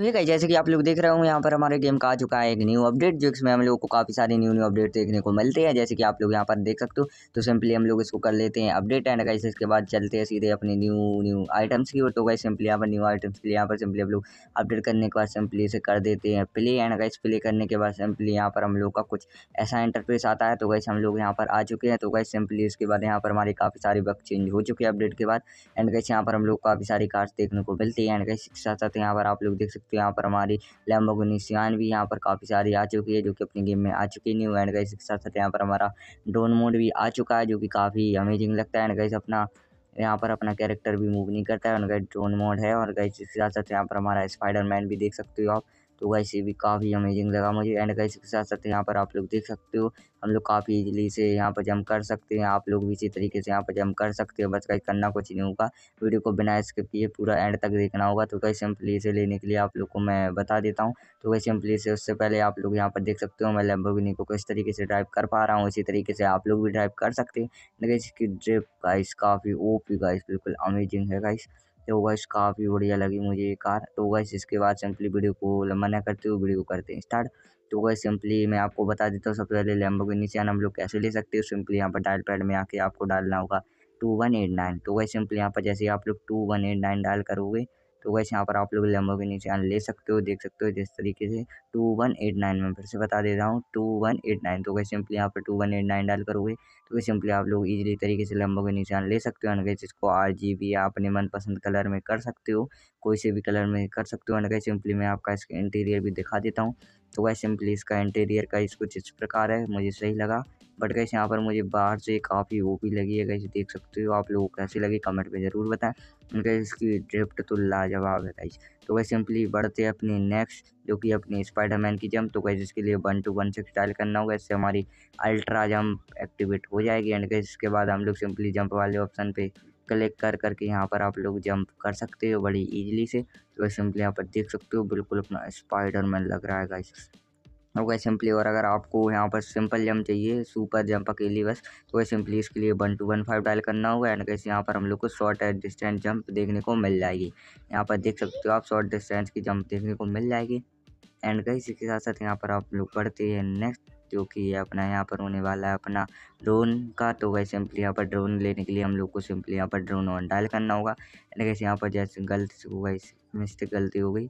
गई जैसे कि आप लोग देख रहे हो यहाँ पर हमारे गेम का आ चुका है एक न्यू अपडेट जो इसमें हम लोग को काफ़ी सारे न्यू न्यू अपडेट देखने को मिलते हैं जैसे कि आप लोग यहाँ पर देख सकते हो तो सिंपली हम लोग इसको कर लेते हैं अपडेट एंड कैसे इसके बाद चलते हैं सीधे अपने न्यू न्यू आइटम्स की ओर तो गाइस सिंपली यहाँ पर न्यू आइटम्स के लिए यहाँ पर सिंपली हम लोग अपडेट करने के बाद सिंपली इसे कर देते हैं प्ले एंड गाइस प्ले करने के बाद सिंपली यहाँ पर हम लोग का कुछ ऐसा इंटरफेस आता है तो गाइस हम लोग यहाँ पर आ चुके हैं तो गाइस सिंपली इसके बाद यहाँ पर हमारे काफ़ी सारे वक्त चेंज हो चुके हैं अपडेट के बाद एंड कैसे यहाँ पर हम लोग काफ़ी सारी कार्ड्स देखने को मिलती है एंड कैसे साथ साथ यहाँ पर आप लोग देख सकते सकते हो यहाँ पर हमारी लैम्बोर्गिनी सियान भी यहाँ पर काफ़ी सारी आ चुकी है जो कि अपनी गेम में आ चुकी है न्यू एंड गई इसके साथ साथ यहाँ पर हमारा ड्रोन मोड भी आ चुका है जो कि काफ़ी अमेजिंग लगता है एंड गई अपना यहाँ पर अपना कैरेक्टर भी मूव नहीं करता है उनका ड्रोन मोड है और गई इसके साथ साथ यहाँ पर हमारा स्पाइडरमैन भी देख सकते हो आप तो गाइस ये भी काफ़ी अमेजिंग लगा मुझे एंड गाइस के साथ साथ यहाँ पर आप लोग देख सकते हो हम लोग काफ़ी इजीली से यहाँ पर जम कर सकते हैं आप लोग भी इसी तरीके से यहाँ पर जम कर सकते हो बस गाइस करना कुछ नहीं होगा वीडियो को बिना स्किप किए पूरा एंड तक देखना होगा तो गाइस सिंपली इसे लेने के लिए आप लोग को मैं बता देता हूँ तो गाइस सिंपली से उससे पहले आप लोग यहाँ पर देख सकते हो मैं लैम्बोगिनी को किस तरीके से ड्राइव कर पा रहा हूँ इसी तरीके से आप लोग भी ड्राइव कर सकते हैं गाइस इसकी ड्रिप गाइस काफ़ी ओपी गाइस बिल्कुल अमेजिंग है गाइस तो गाइस काफ़ी बढ़िया लगी मुझे ये कार तो गाइस इसके बाद सिंपली वीडियो को लंबा ना करते हुए वीडियो करते हैं स्टार्ट तो गाइस सिंपली मैं आपको बता देता हूँ सबसे पहले के नीचे हम लोग कैसे ले सकते हो सिंपली यहाँ पर डायल पैड में आके आपको डालना होगा टू वन एट नाइन तो वही सिंपली यहाँ पर जैसे आप लोग two one eight nine dial करोगे तो वैसे यहाँ पर आप लोग के नीचे ले सकते हो देख सकते हो जिस तरीके से टू वन एट नाइन में फिर से बता दे रहा हूँ टू वन एट नाइन तो वैसे सिंपली यहाँ पर टू वन एट नाइन डाल करोगे तो वैसे सिंपली आप लोग ईजिली तरीके से के नीचे ले सकते हो अनगे जिसको आर जी बी अपने मनपसंद कलर में कर सकते हो कोई से भी कलर में कर सकते हो अनगे सिंपली मैं आपका इसका इंटीरियर भी दिखा देता हूँ तो वैसे सिंपली इसका इंटीरियर का इस कुछ इस प्रकार है मुझे सही लगा बट गाइस यहाँ पर मुझे बाहर से काफ़ी वो भी लगी है गाइस देख सकते हो आप को कैसी लगी कमेंट में ज़रूर बताएं गाइस इसकी ड्रिफ्ट तो लाजवाब है गाइस तो वैसे सिंपली बढ़ते हैं अपने नेक्स्ट जो कि अपनी स्पाइडरमैन की जंप तो कैसे इसके लिए one two one six dial करना होगा इससे हमारी अल्ट्रा जंप एक्टिवेट हो जाएगी एंड कैसे इसके बाद हम लोग सिंपली जंप वाले ऑप्शन पर क्लिक कर करके यहाँ पर आप लोग जंप कर सकते हो बड़ी इजीली से तो सिंपली यहाँ पर देख सकते हो बिल्कुल अपना स्पाइडर मैन लग रहा है गाइस और वह सिंपली और अगर आपको यहाँ पर सिंपल जंप चाहिए सुपर जंप अकेली बस तो वह सिंपली इसके लिए one two one five dial करना होगा एंड कैसे यहाँ पर हम लोग को शॉर्ट एंड डिस्टेंस जंप देखने को मिल जाएगी यहाँ पर देख सकते हो आप शॉर्ट डिस्टेंस की जंप देखने को मिल जाएगी एंड गई इसके साथ साथ यहाँ पर आप लोग बढ़ते हैं नेक्स्ट जो कि अपना यहाँ पर होने वाला है अपना ड्रोन का तो वह सिंपली यहाँ पर ड्रोन लेने के लिए हम लोग को सिंपली यहाँ पर ड्रोन ऑन डायल करना होगा एंड कैसे यहाँ पर जैसे गलती हो गई मिस्टेक गलती हो गई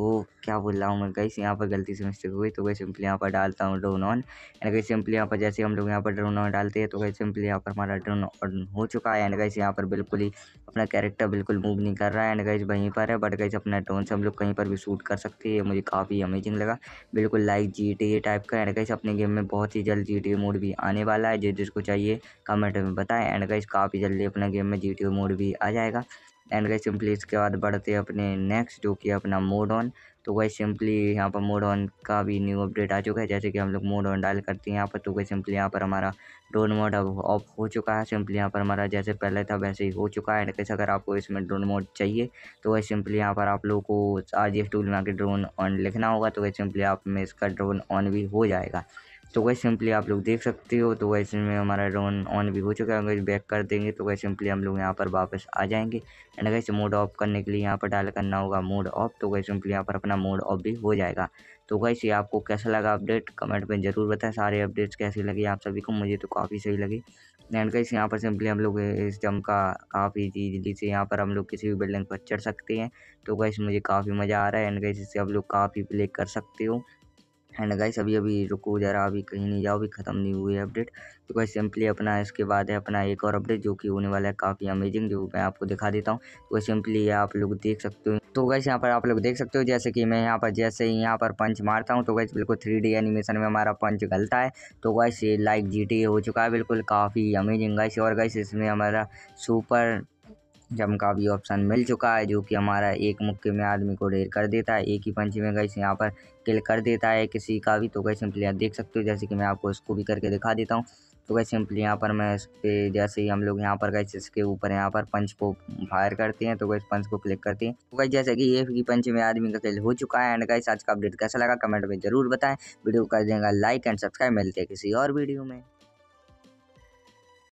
ओ क्या बोल रहा हूँ मैं गई यहाँ पर गलती से मिस्टेक हुई तो गई सिंपली यहाँ पर डालता हूँ ड्रोन ऑन एंड गई सिंपली यहाँ पर जैसे हम लोग यहाँ पर ड्रोन ऑन डालते हैं तो गई सिंपली यहाँ पर हमारा ड्रोन ऑन हो चुका है एंड गई यहाँ पर बिल्कुल ही अपना कैरेक्टर बिल्कुल मूव नहीं कर रहा है एंड गई वहीं पर है बट गई अपना ड्रोन से हम लोग कहीं पर भी शूट कर सकते हैं मुझे काफ़ी अमेजिंग लगा बिल्कुल लाइक जी टी टाइप का एंड गई अपने गेम में बहुत ही जल्द जी टी मोड भी आने वाला है जो जिसको चाहिए कमेंट में बताएँ एंड गई काफ़ी जल्दी अपने गेम में जी टी मोड भी आ जाएगा एंड गई सिंपली इसके बाद बढ़ते हैं अपने नेक्स्ट जो कि अपना मोड ऑन तो गई सिंपली यहाँ पर मोड ऑन का भी न्यू अपडेट आ चुका है जैसे कि हम लोग मोड ऑन डायल करते हैं यहाँ पर तो गई सिंपली यहाँ पर हमारा ड्रोन मोड अब ऑफ हो चुका है सिंपली यहाँ पर हमारा जैसे पहले था वैसे ही हो चुका है एंड कैसे अगर आपको इसमें ड्रोन मोड चाहिए तो वही सिंपली यहाँ पर आप लोगों को आर जी टूल में आके ड्रोन ऑन लिखना होगा तो वही सिंपली आप में इसका ड्रोन ऑन भी हो जाएगा तो वही सिंपली आप लोग देख सकते हो तो वैसे में हमारा ड्रोन ऑन भी हो चुका है अगर बैक कर देंगे तो वही सिंपली हम लोग यहाँ पर वापस आ जाएंगे एंड वैसे मोड ऑफ करने के लिए यहाँ पर डायल करना होगा मोड ऑफ तो वही सिंपली यहाँ पर अपना मोड ऑफ भी हो जाएगा तो वैसे आपको कैसा लगा अपडेट कमेंट में ज़रूर बताएं सारे अपडेट्स कैसे लगे आप सभी को मुझे तो काफ़ी सही लगी एंड कैसे यहाँ पर सिंपली हम लोग इस जम का काफ़ी इजीली से यहाँ पर हम लोग किसी भी बिल्डिंग पर चढ़ सकते हैं तो कैसे मुझे काफ़ी मज़ा आ रहा है एंड कैसे हम लोग काफ़ी प्ले कर सकते हो एंड गाइस अभी अभी रुको ज़रा अभी कहीं नहीं जाओ अभी ख़त्म नहीं हुई है अपडेट तो गाइस सिंपली अपना इसके बाद है अपना एक और अपडेट जो कि होने वाला है काफ़ी अमेजिंग जो मैं आपको दिखा देता हूँ तो सिंपली आप लोग देख सकते हो तो गाइस यहाँ पर आप लोग देख सकते हो जैसे कि मैं यहाँ पर जैसे ही यहाँ पर पंच मारता हूँ तो गाइस बिल्कुल थ्री डी एनिमेशन में हमारा पंच गलता है तो गाइस ये लाइक जी हो चुका है बिल्कुल काफ़ी अमेजिंग गाइस और गाइस इसमें हमारा सुपर जम का भी ऑप्शन मिल चुका है जो कि हमारा एक मुक्के में आदमी को ढेर कर देता है एक ही पंच में गई यहाँ पर किल कर देता है किसी का भी तो गई सिंपली आप देख सकते हो जैसे कि मैं आपको इसको भी करके दिखा देता हूँ तो गई सिंपली यहाँ पर मैं इस पर जैसे ही हम लोग यहाँ पर गए इसके ऊपर यहाँ पर पंच को फायर करते हैं तो गई पंच को क्लिक करते हैं तो गई जैसे कि ये की पंच में आदमी का किल हो चुका है एंड गई आज का अपडेट कैसा लगा कमेंट में जरूर बताएं वीडियो कर देगा लाइक एंड सब्सक्राइब मिलते हैं किसी और वीडियो में